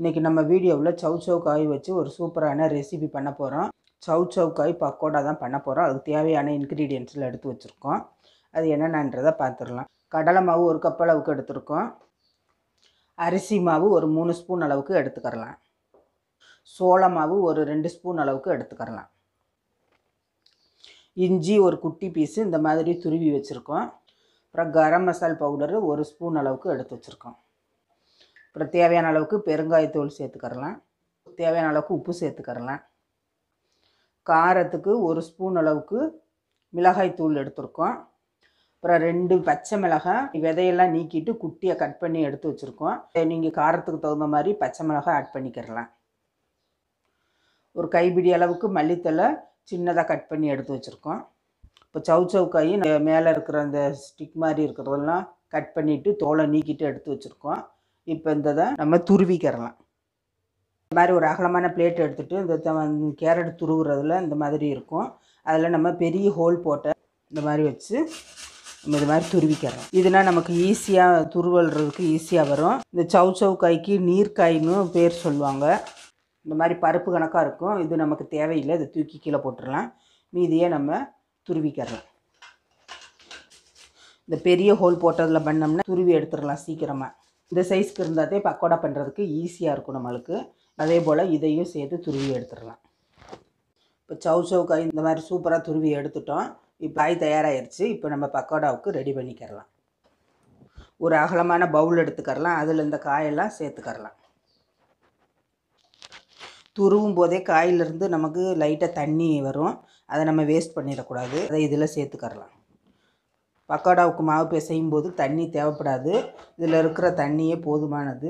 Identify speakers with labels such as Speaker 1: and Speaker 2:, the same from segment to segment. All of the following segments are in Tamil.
Speaker 1: இன்றைக்கி நம்ம வீடியோவில் சவு சவு காய் வச்சு ஒரு சூப்பரான ரெசிபி பண்ண போகிறோம் சவு சவு காய் பக்கோடா தான் பண்ண போகிறோம் அதுக்கு தேவையான இன்க்ரீடியன்ஸில் எடுத்து வச்சுருக்கோம் அது என்னென்னன்றதை பார்த்துடலாம் கடலை மாவு ஒரு கப் அளவுக்கு எடுத்துருக்கோம் அரிசி மாவு ஒரு மூணு ஸ்பூன் அளவுக்கு எடுத்துக்கிறலாம் சோள மாவு ஒரு ரெண்டு ஸ்பூன் அளவுக்கு எடுத்துக்கிறலாம் இஞ்சி ஒரு குட்டி பீஸு இந்த மாதிரி துருவி வச்சுருக்கோம் அப்புறம் கரம் மசால் பவுடரு ஒரு ஸ்பூன் அளவுக்கு எடுத்து வச்சுருக்கோம் அப்புறம் தேவையான அளவுக்கு பெருங்காயத்தூள் சேர்த்துக்கரலாம் தேவையான அளவுக்கு உப்பு சேர்த்துக்கரலாம் காரத்துக்கு ஒரு ஸ்பூன் அளவுக்கு மிளகாய் தூள் எடுத்திருக்கோம் அப்புறம் ரெண்டு பச்சை மிளகாய் விதையெல்லாம் நீக்கிட்டு குட்டியை கட் பண்ணி எடுத்து வச்சுருக்கோம் நீங்கள் காரத்துக்கு தகுந்த மாதிரி பச்சை மிளகாய் ஆட் பண்ணிக்கிறலாம் ஒரு கைப்பிடி அளவுக்கு மல்லித்தலை சின்னதாக கட் பண்ணி எடுத்து வச்சுருக்கோம் இப்போ சவு சவுக்காயும் மேலே இருக்கிற அந்த ஸ்டிக் மாதிரி இருக்கிறதெல்லாம் கட் பண்ணிவிட்டு தோலை நீக்கிட்டு எடுத்து வச்சுருக்கோம் இப்போ இந்த தான் நம்ம துருவிக்கிறலாம் இந்த மாதிரி ஒரு அகலமான பிளேட் எடுத்துகிட்டு இந்த கேரட் துருவுறதுல இந்த மாதிரி இருக்கும் அதில் நம்ம பெரிய ஹோல் போட்ட இந்த மாதிரி வச்சு நம்ம இது மாதிரி துருவிக்கிறோம் இதுனால் நமக்கு ஈஸியாக துருவல்றதுக்கு ஈஸியாக வரும் இந்த சவு சவு காய்க்கு நீர்க்காயின்னு பேர் சொல்லுவாங்க இந்த மாதிரி பருப்பு கணக்காக இருக்கும் இது நமக்கு தேவையில்லை இதை தூக்கி கீழே போட்டுடலாம் மீதியை நம்ம துருவிக்கிறோம் இந்த பெரிய ஹோல் போட்டதில் பண்ணோம்னா துருவி எடுத்துடலாம் சீக்கிரமாக இந்த சைஸ்க்கு இருந்தாதே பக்கோடா பண்ணுறதுக்கு ஈஸியாக இருக்கும் நம்மளுக்கு அதே போல் இதையும் சேர்த்து துருவி எடுத்துடலாம் இப்போ சவு சவுக்காய் இந்த மாதிரி சூப்பராக துருவி எடுத்துட்டோம் இப்போ காய் தயாராகிடுச்சு இப்போ நம்ம பக்கோடாவுக்கு ரெடி பண்ணிக்கிறலாம் ஒரு அகலமான பவுல் எடுத்துக்கரலாம் அதில் இந்த காயெல்லாம் சேர்த்துக்கரலாம் துருவும் போதே காயிலிருந்து நமக்கு லைட்டாக தண்ணி வரும் அதை நம்ம வேஸ்ட் பண்ணிடக்கூடாது அதை இதில் சேர்த்துக்கரலாம் பக்கோடாவுக்கு மாவு பிசையும் போது தண்ணி தேவைப்படாது இதில் இருக்கிற தண்ணியே போதுமானது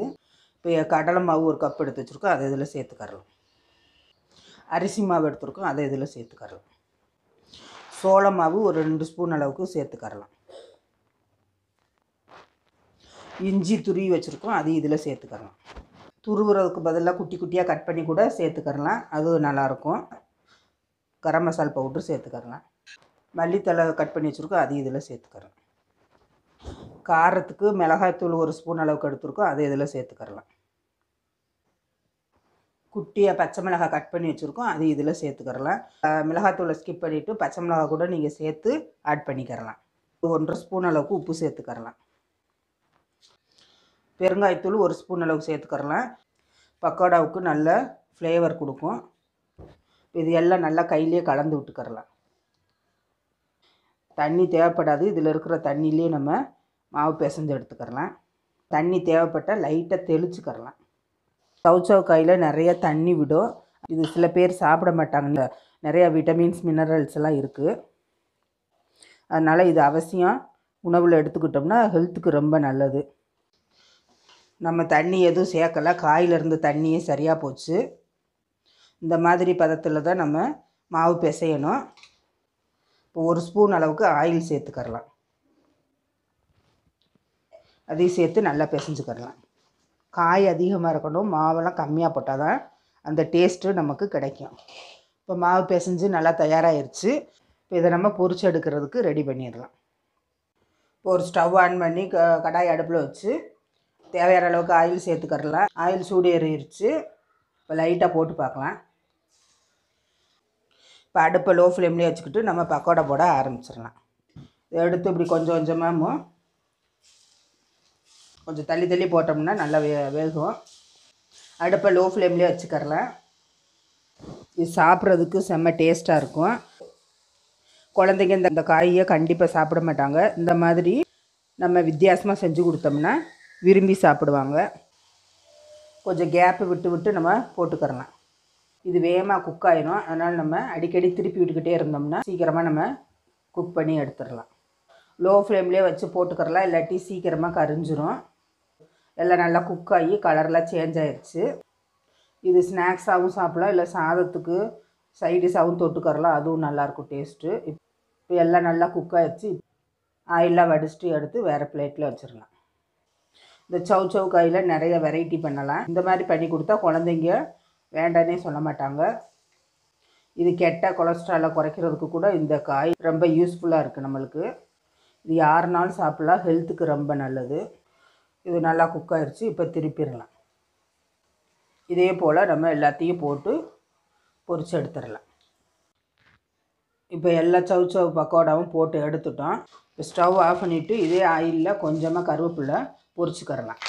Speaker 1: இப்போ கடலை மாவு ஒரு கப் எடுத்து வச்சுருக்கோம் அதை இதில் சேர்த்துக்கறலாம் அரிசி மாவு எடுத்துருக்கோம் அதை இதில் சேர்த்துக்கறலாம் சோள மாவு ஒரு ரெண்டு ஸ்பூன் அளவுக்கு சேர்த்துக்கறலாம் இஞ்சி துருவி வச்சுருக்கோம் அதையும் இதில் சேர்த்துக்கறலாம் துருவுறதுக்கு பதிலாக குட்டி குட்டியாக கட் பண்ணி கூட சேர்த்துக்கறலாம் அது நல்லாயிருக்கும் கரம் மசால் பவுட்ரு சேர்த்துக்கறலாம் மல்லித்தலை கட் பண்ணி வச்சுருக்கோம் அதையும் இதில் சேர்த்துக்கிறேன் காரத்துக்கு மிளகாய்த்தூள் ஒரு ஸ்பூன் அளவுக்கு எடுத்துருக்கோம் அதை இதில் சேர்த்துக்கிறலாம் குட்டியாக பச்சை மிளகாய் கட் பண்ணி வச்சுருக்கோம் அதையும் இதில் சேர்த்துக்கிறலாம் மிளகாத்தூளை ஸ்கிப் பண்ணிவிட்டு பச்சை மிளகாய் கூட நீங்கள் சேர்த்து ஆட் பண்ணிக்கிறலாம் ஒன்றரை ஸ்பூன் அளவுக்கு உப்பு சேர்த்துக்கரலாம் பெருங்காயத்தூள் ஒரு ஸ்பூன் அளவுக்கு சேர்த்துக்கரலாம் பக்கோடாவுக்கு நல்ல ஃப்ளேவர் கொடுக்கும் இது எல்லாம் நல்லா கையிலே கலந்து விட்டுக்கரலாம் தண்ணி தேவைப்படாது இதில் இருக்கிற தண்ணியிலே நம்ம மாவு பிசைஞ்சு எடுத்துக்கிறலாம் தண்ணி தேவைப்பட்டால் லைட்டாக தெளிச்சுக்கரலாம் சவுச்சவுக்காயில் நிறைய தண்ணி விடும் இது சில பேர் சாப்பிட மாட்டாங்க நிறையா விட்டமின்ஸ் மினரல்ஸ் எல்லாம் இருக்குது அதனால் இது அவசியம் உணவில் எடுத்துக்கிட்டோம்னா ஹெல்த்துக்கு ரொம்ப நல்லது நம்ம தண்ணி எதுவும் சேர்க்கலை காயிலிருந்து தண்ணியே சரியாக போச்சு இந்த மாதிரி பதத்தில் தான் நம்ம மாவு பிசையணும் ஒரு ஸ்பூன் அளவுக்கு ஆயில் சேர்த்துக்கரலாம் அதையும் சேர்த்து நல்லா பிசைஞ்சுக்கரலாம் காய் அதிகமாக இருக்கணும் மாவெல்லாம் கம்மியாக போட்டால் தான் அந்த டேஸ்ட்டு நமக்கு கிடைக்கும் இப்போ மாவு பிசைஞ்சு நல்லா தயாராகிருச்சு இப்போ இதை நம்ம பொறிச்சு எடுக்கிறதுக்கு ரெடி பண்ணிடலாம் இப்போ ஒரு ஸ்டவ் ஆன் பண்ணி க கடாய் அடுப்பில் வச்சு தேவையான அளவுக்கு ஆயில் சேர்த்துக்கரலாம் ஆயில் சூடு ஏறிடுச்சு இப்போ லைட்டாக போட்டு பார்க்கலாம் இப்போ அடுப்பை லோ ஃப்ளேம்லேயே வச்சுக்கிட்டு நம்ம பக்கோடா போட ஆரம்பிச்சிடலாம் எடுத்து இப்படி கொஞ்சம் கொஞ்சமாக கொஞ்சம் தள்ளி தள்ளி போட்டோம்னா நல்லா வே வேகும் அடுப்பை லோ ஃப்ளேம்லேயே வச்சுக்கரலாம் இது சாப்பிட்றதுக்கு செம்ம டேஸ்ட்டாக இருக்கும் குழந்தைங்க இந்த அந்த காயை கண்டிப்பாக சாப்பிட மாட்டாங்க இந்த மாதிரி நம்ம வித்தியாசமாக செஞ்சு கொடுத்தோம்னா விரும்பி சாப்பிடுவாங்க கொஞ்சம் கேப்பு விட்டு விட்டு நம்ம போட்டுக்கிறலாம் இது வேகமாக குக் ஆயிரும் அதனால் நம்ம அடிக்கடி திருப்பி விட்டுக்கிட்டே இருந்தோம்னா சீக்கிரமாக நம்ம குக் பண்ணி எடுத்துடலாம் லோ ஃப்ளேம்லேயே வச்சு போட்டுக்கிறலாம் இல்லாட்டி சீக்கிரமாக கரிஞ்சிரும் எல்லாம் நல்லா குக் ஆகி கலர்லாம் சேஞ்ச் ஆகிடுச்சு இது ஸ்நாக்ஸாகவும் சாப்பிடலாம் இல்லை சாதத்துக்கு சைடிஷாகவும் தொட்டுக்கரலாம் அதுவும் நல்லாயிருக்கும் டேஸ்ட்டு இப்போ எல்லாம் நல்லா குக் ஆகிடுச்சு ஆயிலாக வடிச்சுட்டு எடுத்து வேறு பிளேட்டில் வச்சிடலாம் இந்த சவு சவு காயில் நிறைய வெரைட்டி பண்ணலாம் இந்த மாதிரி பண்ணி கொடுத்தா குழந்தைங்க வேண்டானே சொல்ல மாட்டாங்க இது கெட்ட கொலஸ்ட்ராலை குறைக்கிறதுக்கு கூட இந்த காய் ரொம்ப யூஸ்ஃபுல்லாக இருக்குது நம்மளுக்கு இது யாருனாலும் சாப்பிட்லாம் ஹெல்த்துக்கு ரொம்ப நல்லது இது நல்லா குக் ஆகிடுச்சு இப்போ திருப்பிடலாம் இதே போல் நம்ம எல்லாத்தையும் போட்டு பொறிச்சு எடுத்துடலாம் இப்போ எல்லா சவு சவு பக்கோடாவும் போட்டு எடுத்துட்டோம் இப்போ ஸ்டவ் ஆஃப் பண்ணிவிட்டு இதே ஆயிலில் கொஞ்சமாக கருவேப்பிலை பொரிச்சுக்கிறலாம்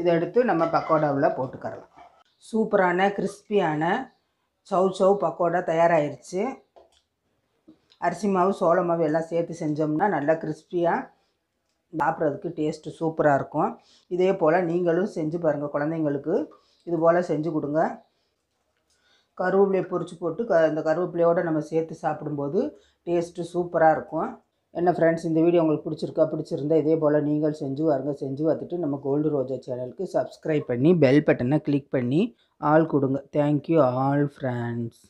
Speaker 1: இதை எடுத்து நம்ம பக்கோடாவில் போட்டுக்கிறலாம் சூப்பரான கிறிஸ்பியான சவு சவு பக்கோடா தயாராகிருச்சு அரிசி மாவு சோள மாவு எல்லாம் சேர்த்து செஞ்சோம்னா நல்லா கிறிஸ்பியாக சாப்பிட்றதுக்கு டேஸ்ட்டு சூப்பராக இருக்கும் இதே போல் நீங்களும் செஞ்சு பாருங்கள் குழந்தைங்களுக்கு இது போல் செஞ்சு கொடுங்க கருவேப்பிலையை பொறிச்சு போட்டு க இந்த கருவேப்பிலையோடு நம்ம சேர்த்து சாப்பிடும்போது டேஸ்ட்டு சூப்பராக இருக்கும் என்ன ஃப்ரெண்ட்ஸ் இந்த வீடியோ உங்களுக்கு பிடிச்சிருக்கா பிடிச்சிருந்தா இதே போல் நீங்கள் செஞ்சு வாருங்க செஞ்சு பார்த்துட்டு நம்ம கோல்டு ரோஜா சேனலுக்கு சப்ஸ்கிரைப் பண்ணி பெல் பட்டனை கிளிக் பண்ணி ஆல் கொடுங்க தேங்க்யூ ஆல் ஃப்ரெண்ட்ஸ்